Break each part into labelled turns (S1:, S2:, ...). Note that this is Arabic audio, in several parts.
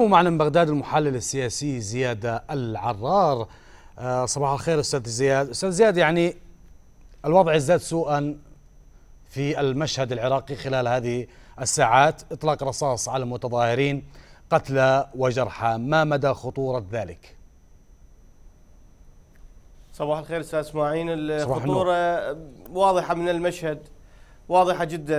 S1: معنا من بغداد المحلل السياسي زياد العرار آه، صباح الخير استاذ زياد استاذ زياد يعني الوضع ازداد سوءا في المشهد العراقي خلال هذه الساعات اطلاق رصاص على المتظاهرين قتلى وجرحى ما مدى خطوره ذلك
S2: صباح الخير استاذ اسماعيل الخطوره واضحه من المشهد واضحه جدا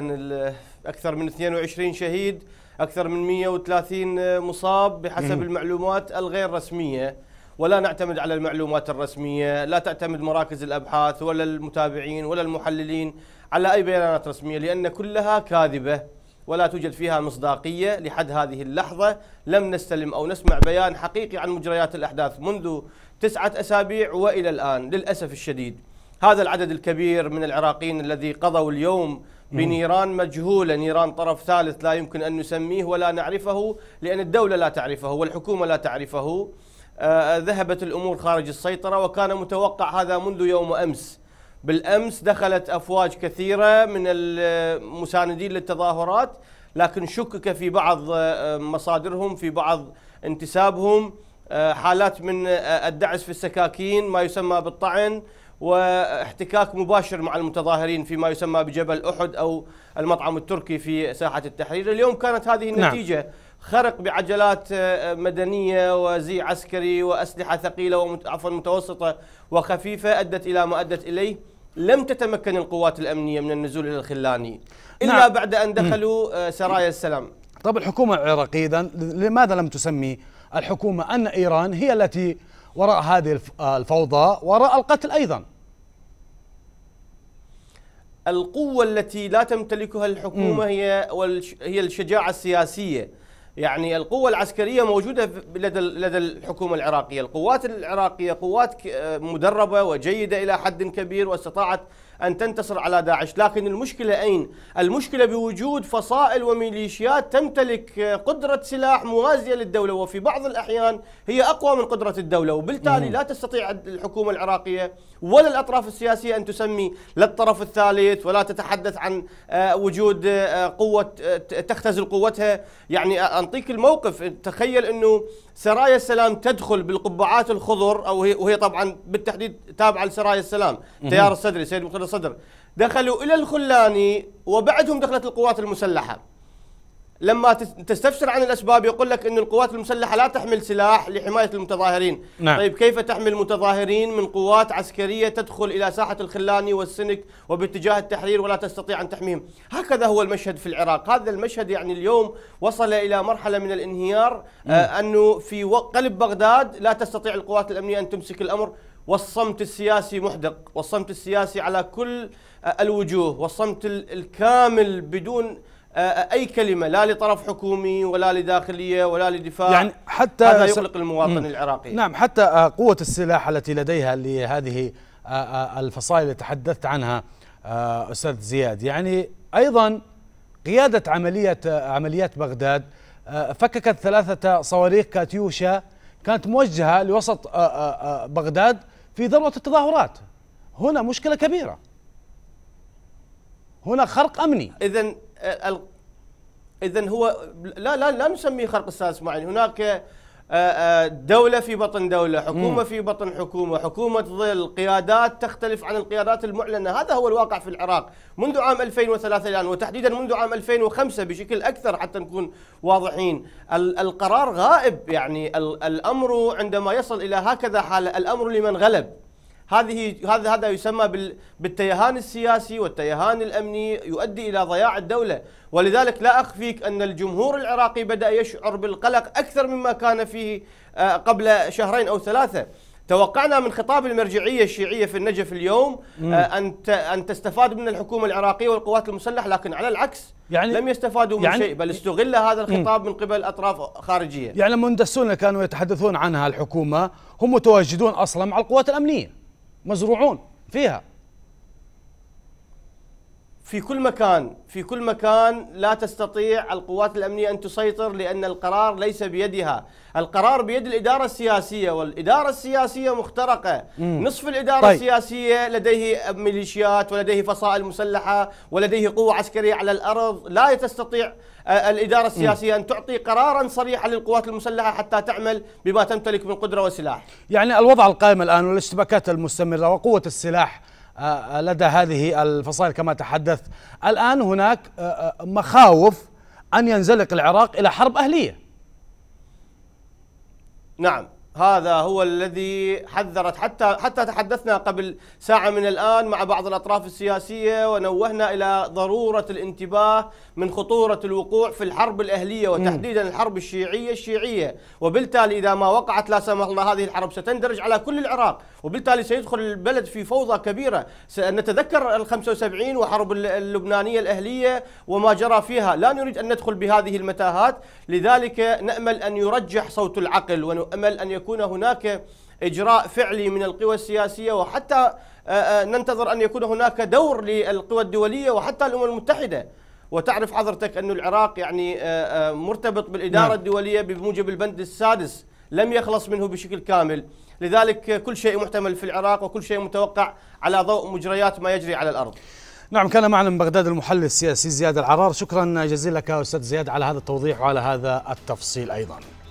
S2: اكثر من 22 شهيد أكثر من 130 آه، مصاب بحسب المعلومات الغير رسمية ولا نعتمد على المعلومات الرسمية لا تعتمد مراكز الأبحاث ولا المتابعين ولا المحللين على أي بيانات رسمية لأن كلها كاذبة ولا توجد فيها مصداقية لحد هذه اللحظة لم نستلم أو نسمع بيان حقيقي عن مجريات الأحداث منذ تسعة أسابيع وإلى الآن للأسف الشديد هذا العدد الكبير من العراقيين الذي قضوا اليوم بنيران مجهولة نيران طرف ثالث لا يمكن أن نسميه ولا نعرفه لأن الدولة لا تعرفه والحكومة لا تعرفه آه، آه، ذهبت الأمور خارج السيطرة وكان متوقع هذا منذ يوم أمس بالأمس دخلت أفواج كثيرة من المساندين للتظاهرات لكن شكك في بعض آه، مصادرهم في بعض انتسابهم حالات من الدعس في السكاكين ما يسمى بالطعن واحتكاك مباشر مع المتظاهرين فيما يسمى بجبل أحد أو المطعم التركي في ساحة التحرير اليوم كانت هذه نعم. النتيجة نعم. خرق بعجلات آه، مدنية وزي عسكري وأسلحة ثقيلة وعفوا متوسطة وخفيفة أدت إلى ما أدت إليه لم تتمكن القوات الأمنية من النزول إلى الخلاني
S1: إلا نعم. بعد أن دخلوا آه، سرايا السلام طب الحكومة العراقية لماذا لم تسمي الحكومة أن إيران هي التي وراء هذه آه، الفوضى وراء القتل أيضا القوة التي لا
S2: تمتلكها الحكومة هي هي الشجاعة السياسية يعني القوة العسكرية موجودة لدى لدى الحكومة العراقية، القوات العراقية قوات آه، مدربة وجيدة إلى حد كبير واستطاعت أن تنتصر على داعش لكن المشكلة أين؟ المشكلة بوجود فصائل وميليشيات تمتلك قدرة سلاح موازية للدولة وفي بعض الأحيان هي أقوى من قدرة الدولة وبالتالي لا تستطيع الحكومة العراقية ولا الأطراف السياسية أن تسمي لا الطرف الثالث ولا تتحدث عن آه، وجود آه، قوة آه، تختزل قوتها يعني أنطيك الموقف تخيل أنه سرايا السلام تدخل بالقبعات الخضر او هي وهي طبعا بالتحديد تابعه لسرايا السلام تيار الصدري سيد مقتدى الصدر دخلوا الى الخلاني وبعدهم دخلت القوات المسلحه لما تستفسر عن الاسباب يقول لك ان القوات المسلحه لا تحمل سلاح لحمايه المتظاهرين نعم. طيب كيف تحمي المتظاهرين من قوات عسكريه تدخل الى ساحه الخلاني والسنك وباتجاه التحرير ولا تستطيع ان تحميهم هكذا هو المشهد في العراق هذا المشهد يعني اليوم وصل الى مرحله من الانهيار نعم. آه انه في قلب بغداد لا تستطيع القوات الامنيه ان تمسك الامر والصمت السياسي محدق والصمت السياسي على كل آه، الوجوه والصمت الكامل بدون آه، اي كلمه لا لطرف حكومي ولا لداخليه ولا لدفاع يعني حتى هذا يقلق المواطن العراقي نعم
S1: حتى آه، قوه السلاح التي لديها لهذه آه، الفصائل اللي تحدثت عنها استاذ زياد يعني ايضا قياده عمليه عمليات بغداد فككت ثلاثه صواريخ كاتيوشا كانت موجهه لوسط بغداد في ذروه التظاهرات هنا مشكله كبيره هنا خرق امني
S2: اذا اذا هو لا لا لا نسميه خرق السادس معين هناك آه، آه، دولة في بطن دولة حكومة في بطن حكومة حكومة ظل قيادات تختلف عن القيادات المعلنة هذا هو الواقع في العراق منذ عام 2003 الآن وتحديدا منذ عام 2005 بشكل أكثر حتى نكون واضحين القرار غائب يعني الأمر عندما يصل إلى هكذا حالة الأمر لمن غلب هذه هذا هذا يسمى بالتيهان السياسي والتيهان الامني يؤدي الى ضياع الدوله، ولذلك لا اخفيك ان الجمهور العراقي بدا يشعر بالقلق اكثر مما كان فيه آه، قبل شهرين او ثلاثه. توقعنا من خطاب المرجعيه الشيعيه في النجف اليوم آه، ان ان تستفاد من الحكومه العراقيه والقوات المسلحه لكن على العكس يعني لم يستفادوا من يعني شيء بل استغل هذا الخطاب من قبل اطراف خارجيه. يعني
S1: المندسون كانوا يتحدثون عنها الحكومه هم متواجدون اصلا مع القوات الامنيه. مزروعون فيها في كل مكان
S2: في كل مكان لا تستطيع القوات الأمنية أن تسيطر لأن القرار ليس بيدها القرار بيد الإدارة السياسية والإدارة السياسية مخترقة مم. نصف الإدارة طيب. السياسية لديه ميليشيات ولديه فصائل مسلحة ولديه قوة عسكرية على الأرض لا تستطيع آه، الإدارة السياسية أن تعطي قرارا صريحا للقوات المسلحة حتى تعمل بما تمتلك من قدرة
S1: وسلاح يعني الوضع القائم الآن والاشتباكات المستمرة وقوة السلاح آه، آه، لدى هذه الفصائل كما تحدث الآن هناك آه، مخاوف أن ينزلق العراق إلى حرب أهلية
S2: نعم هذا هو الذي حذرت حتى حتى تحدثنا قبل ساعه من الان مع بعض الاطراف السياسيه ونوهنا الى ضروره الانتباه من خطوره الوقوع في الحرب الاهليه وتحديدا الحرب الشيعيه الشيعيه وبالتالي اذا ما وقعت لا سمح الله هذه الحرب ستندرج على كل العراق وبالتالي سيدخل البلد في فوضى كبيره نتذكر ال 75 وحرب اللبنانيه الاهليه وما جرى فيها لا نريد ان ندخل بهذه المتاهات لذلك نامل ان يرجح صوت العقل ونامل ان يكون يكون هناك إجراء فعلي من القوى السياسية وحتى آه، آه، ننتظر أن يكون هناك دور للقوى الدولية وحتى الأمم المتحدة وتعرف حضرتك أن العراق يعني آه، مرتبط بالإدارة نعم. الدولية بموجب البند السادس لم يخلص منه بشكل كامل لذلك كل شيء محتمل في العراق وكل شيء متوقع على ضوء مجريات ما يجري على الأرض
S1: نعم كان معنا من بغداد المحلل السياسي زياد العرار شكرا جزيلا لك أستاذ زياد على هذا التوضيح وعلى هذا التفصيل أيضا